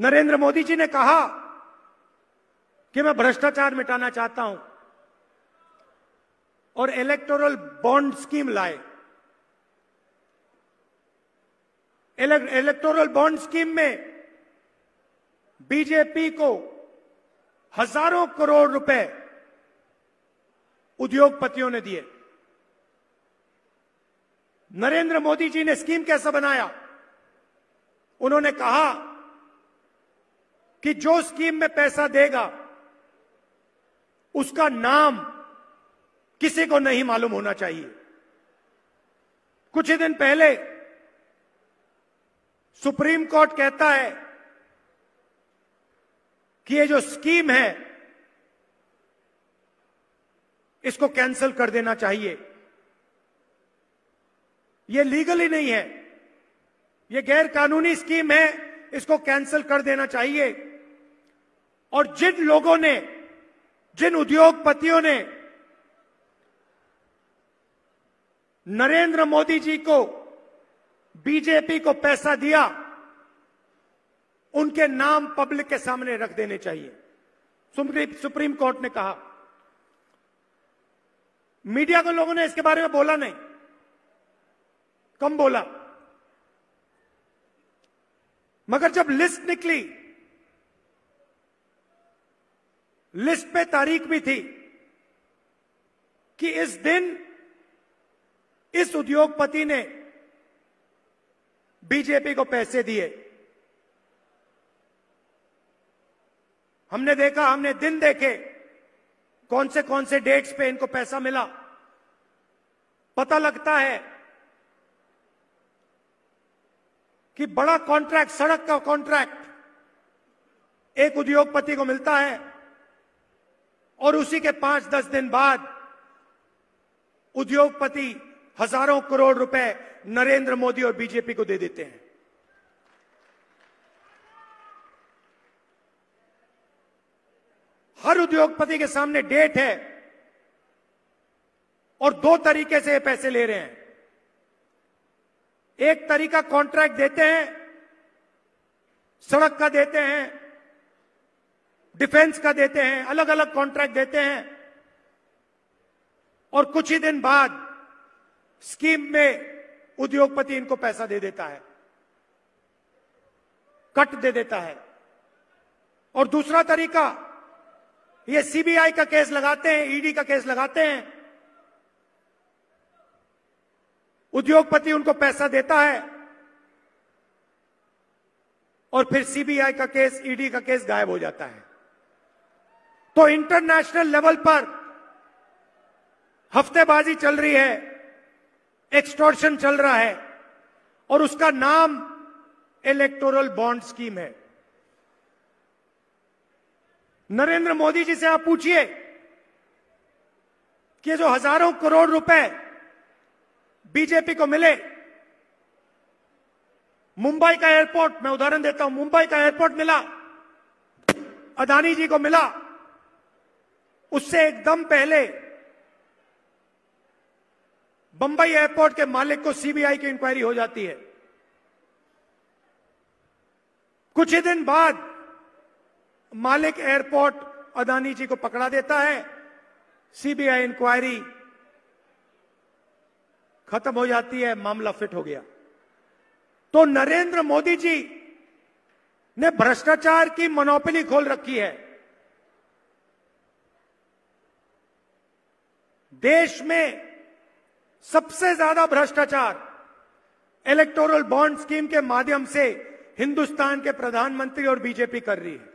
नरेंद्र मोदी जी ने कहा कि मैं भ्रष्टाचार मिटाना चाहता हूं और इलेक्टोरल बॉन्ड स्कीम लाए इलेक्टोरल बॉन्ड स्कीम में बीजेपी को हजारों करोड़ रुपए उद्योगपतियों ने दिए नरेंद्र मोदी जी ने स्कीम कैसा बनाया उन्होंने कहा कि जो स्कीम में पैसा देगा उसका नाम किसी को नहीं मालूम होना चाहिए कुछ ही दिन पहले सुप्रीम कोर्ट कहता है कि ये जो स्कीम है इसको कैंसिल कर देना चाहिए ये लीगल ही नहीं है ये गैर कानूनी स्कीम है इसको कैंसिल कर देना चाहिए और जिन लोगों ने जिन उद्योगपतियों ने नरेंद्र मोदी जी को बीजेपी को पैसा दिया उनके नाम पब्लिक के सामने रख देने चाहिए सुप्रीम कोर्ट ने कहा मीडिया को लोगों ने इसके बारे में बोला नहीं कम बोला मगर जब लिस्ट निकली लिस्ट पे तारीख भी थी कि इस दिन इस उद्योगपति ने बीजेपी को पैसे दिए हमने देखा हमने दिन देखे कौन से कौन से डेट्स पे इनको पैसा मिला पता लगता है कि बड़ा कॉन्ट्रैक्ट सड़क का कॉन्ट्रैक्ट एक उद्योगपति को मिलता है और उसी के पांच दस दिन बाद उद्योगपति हजारों करोड़ रुपए नरेंद्र मोदी और बीजेपी को दे देते हैं हर उद्योगपति के सामने डेट है और दो तरीके से ये पैसे ले रहे हैं एक तरीका कॉन्ट्रैक्ट देते हैं सड़क का देते हैं डिफेंस का देते हैं अलग अलग कॉन्ट्रैक्ट देते हैं और कुछ ही दिन बाद स्कीम में उद्योगपति इनको पैसा दे देता है कट दे देता है और दूसरा तरीका ये सीबीआई का केस लगाते हैं ईडी e का केस लगाते हैं उद्योगपति उनको पैसा देता है और फिर सीबीआई का केस ईडी e का केस गायब हो जाता है तो इंटरनेशनल लेवल पर हफ्तेबाजी चल रही है एक्सटोर्शन चल रहा है और उसका नाम इलेक्टोरल बॉन्ड स्कीम है नरेंद्र मोदी जी से आप पूछिए कि जो हजारों करोड़ रुपए बीजेपी को मिले मुंबई का एयरपोर्ट मैं उदाहरण देता हूं मुंबई का एयरपोर्ट मिला अदानी जी को मिला उससे एकदम पहले बंबई एयरपोर्ट के मालिक को सीबीआई की इंक्वायरी हो जाती है कुछ ही दिन बाद मालिक एयरपोर्ट अदानी जी को पकड़ा देता है सीबीआई इंक्वायरी खत्म हो जाती है मामला फिट हो गया तो नरेंद्र मोदी जी ने भ्रष्टाचार की मनोपली खोल रखी है देश में सबसे ज्यादा भ्रष्टाचार इलेक्टोरल बॉन्ड स्कीम के माध्यम से हिंदुस्तान के प्रधानमंत्री और बीजेपी कर रही है